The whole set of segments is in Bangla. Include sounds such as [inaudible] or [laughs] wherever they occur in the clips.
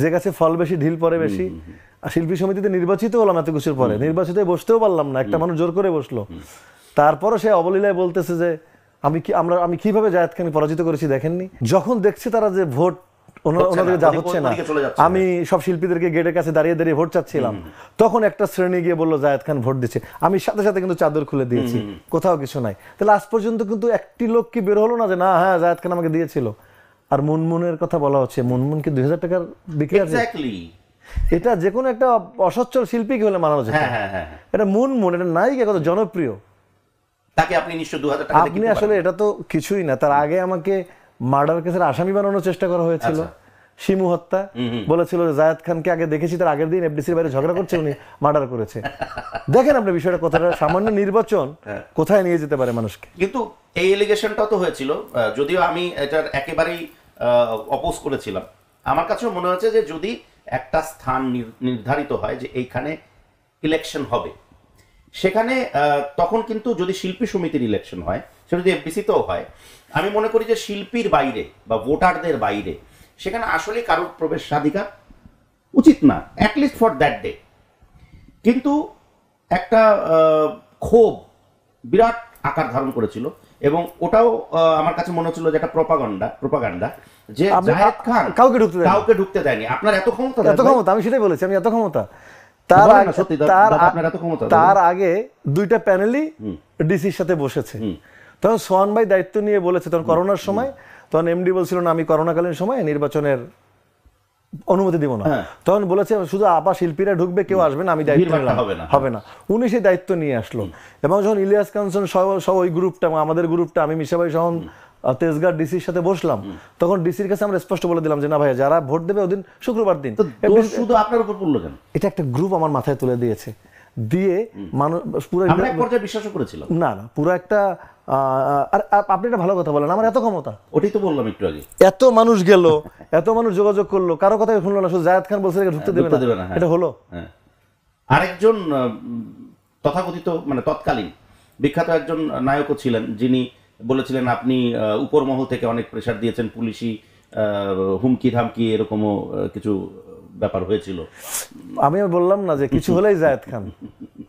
যে গাছে ফল বেশি ঢিল পরে বেশি আর শিল্পী সমিতিতে নির্বাচিত হলাম এত কিছুর পরে নির্বাচিত বসতেও পারলাম না একটা মানুষ জোর করে বসলো তারপরও সে অবলীলায় বলতেছে যে আমি কি আমরা আমি কিভাবে জায়দ খানি পরাজিত করেছি দেখেননি যখন দেখছে তারা যে ভোট ওনাদের যা হচ্ছে না আমি সব শিল্পীদেরকে গেটের কাছে দাঁড়িয়ে দাঁড়িয়ে ভোট চাচ্ছিলাম তখন একটা শ্রেণী গিয়ে বললো জায়দ খান ভোট দিচ্ছে আমি সাথে সাথে কিন্তু চাদর খুলে দিয়েছি কোথাও কিছু নাই তাহলে আজ পর্যন্ত কিন্তু একটি লোক কি বের হলো না যে না হ্যাঁ জায়দ খান আমাকে দিয়েছিল আর মুনমুনের কথা বলা হচ্ছে মুনমুন কি দুই টাকার বিক্রি আছে এটা যে কোনো একটা অসচ্ছল কি হলে মানানো যেত হ্যাঁ, হ্যাঁ, হ্যাঁ, এটা মুনমুন এটা নায়িকা কত জনপ্রিয় তাকে আপনি নিশ্চয় দু টাকা আপনি আসলে এটা তো কিছুই না তার আগে আমাকে মার্ডার কেসের আসামি বানানোর চেষ্টা করা হয়েছিল আচ্ছা। শিমু হত্যা বলেছিল জায়দ খানকে আগে দেখেছি তার আগের দিন এফডিসির বাইরে ঝগড়া করছে উনি মার্ডার করেছে দেখেন আপনি বিষয়টা কতটা সামান্য নির্বাচন হ্যাঁ। কোথায় নিয়ে যেতে পারে মানুষকে কিন্তু এই এলিগেশনটা তো হয়েছিল যদিও আমি এটার একেবারেই অপোজ করেছিলাম আমার কাছেও মনে হচ্ছে যে যদি একটা স্থান নির্ধারিত হয় যে এইখানে ইলেকশন হবে সেখানে তখন কিন্তু যদি শিল্পী সমিতির ইলেকশন হয় সেটা যদি এফডিসিতেও হয় আমি মনে করি যে শিল্পীর বাইরে বা ভোটারদের বাইরে সেখানে আসলে কারোর প্রবেশ সাধিকার উচিত না অ্যাটলিস্ট ফর দ্যাট ডে কিন্তু একটা ক্ষোভ বিরাট আকার ধারণ করেছিল এবং ওটাও আমার কাছে মনে হচ্ছিল যে একটা প্রপাগান্ডা প্রপাগান্ডা যে জাহেদ খান কাউকে ঢুকতে কাউকে ঢুকতে দেয়নি আপনার এত ক্ষমতা এত ক্ষমতা আমি সেটাই বলেছি আমি এত ক্ষমতা তার তার আগে দুইটা প্যানেলই ডিসির সাথে বসেছে তখন সোহান ভাই দায়িত্ব নিয়ে বলেছে তখন করোনার সময় তখন এমডি বলছিল না আমি করোনাকালীন সময় নির্বাচনের অনুমতি দিব না হ্যাঁ। তখন বলেছে শুধু আপা শিল্পীরা ঢুকবে কেউ আসবে না আমি দায়িত্ব হবে না উনি সেই দায়িত্ব নিয়ে আসলো এবং যখন ইলিয়াস কাঞ্চন সহ ওই গ্রুপটা এবং আমাদের গ্রুপটা আমি মিশাবাই সহন তেজগাঁড় ডিসির সাথে বসলাম তখন ডিসির কাছে আমরা স্পষ্ট বলে দিলাম যে না ভাই যারা ভোট দেবে ওদিন শুক্রবার দিন শুধু আপনার উপর পড়লো কেন এটা একটা গ্রুপ আমার মাথায় তুলে দিয়েছে দিয়ে মানুষ পুরো বিশ্বাসও করেছিল না না পুরো একটা আর আপনি একটা ভালো কথা বলেন আমার এত ক্ষমতা ওটাই তো বললাম একটু আগে এত মানুষ গেল এত মানুষ যোগাযোগ করলো কারো শুনলো না শুধু জায়দ খান বলছে ঢুকতে দেবে না হ্যাঁ। এটা হলো হ্যাঁ। আরেকজন তথাকথিত মানে তৎকালীন বিখ্যাত একজন নায়কও ছিলেন যিনি বলেছিলেন আপনি উপর মহল থেকে অনেক প্রেশার দিয়েছেন পুলিশি হুমকি ধামকি এরকমও কিছু ব্যাপার হয়েছিল আমি বললাম না যে কিছু হলেই জায়েদ খান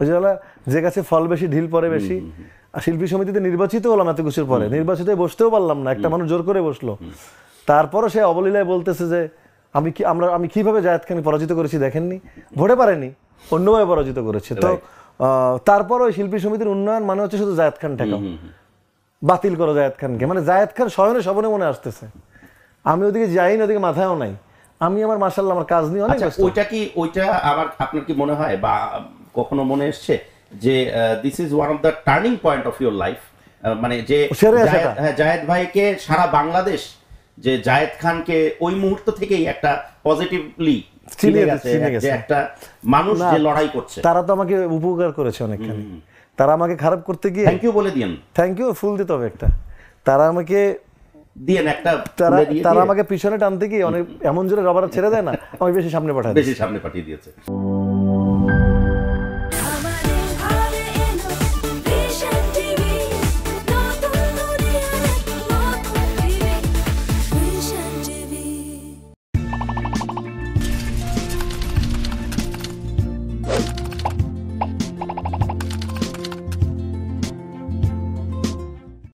[laughs] যে কাছে ফল বেশি ঢিল পরে বেশি শিল্পী সমিতিতে নির্বাচিত হলাম এত কিছুর পরে নির্বাচিত বসতেও পারলাম না একটা মানুষ জোর করে বসলো তারপরও সে অবলীলায় বলতেছে যে আমি কি আমরা আমি কিভাবে জায়দ খান পরাজিত করেছি দেখেননি ভোটে পারেনি অন্যভাবে পরাজিত করেছে তো তারপর ওই শিল্পী সমিতির উন্নয়ন মানে হচ্ছে শুধু জায়েদ খান ঠেকাও বাতিল করো জায়দ খানকে মানে জায়দ খান স্বয়নে সবনে মনে আসতেছে আমি ওদিকে যাইনি ওদিকে মাথায়ও নাই আমি আমার মার্শাল্লাহ আমার কাজ নিয়ে অনেক আচ্ছা, ওইটা কি ওইটা আবার আপনার কি মনে হয় বা কখনো মনে এসছে যে this is one of the turning point of your life মানে যে হ্যাঁ, জায়েদ ভাইকে সারা বাংলাদেশ যে জায়েদ খানকে ওই মুহূর্ত থেকেই একটা পজিটিভলি একটা মানুষ লড়াই করছে তারা তো আমাকে উপকার করেছে অনেকখানি তারা আমাকে খারাপ করতে গিয়ে থ্যাংক ইউ বলে দিয়েন থ্যাংক ইউ ফুল দিতে হবে একটা তারা আমাকে দিয়েন একটা তারা তারা আমাকে পিছনে টানতে কি অনেক এমন জোরে রবার ছেড়ে দেয় না আমাকে বেশি সামনে পাঠায় বেশি সামনে পাঠিয়ে দিয়েছে